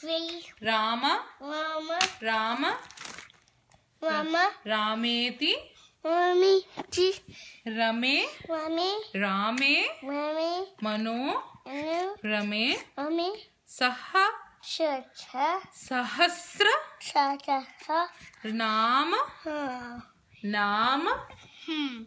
श्री रमे मनो रमे सह सच सहस्र नाम हाँ। नाम हम्म।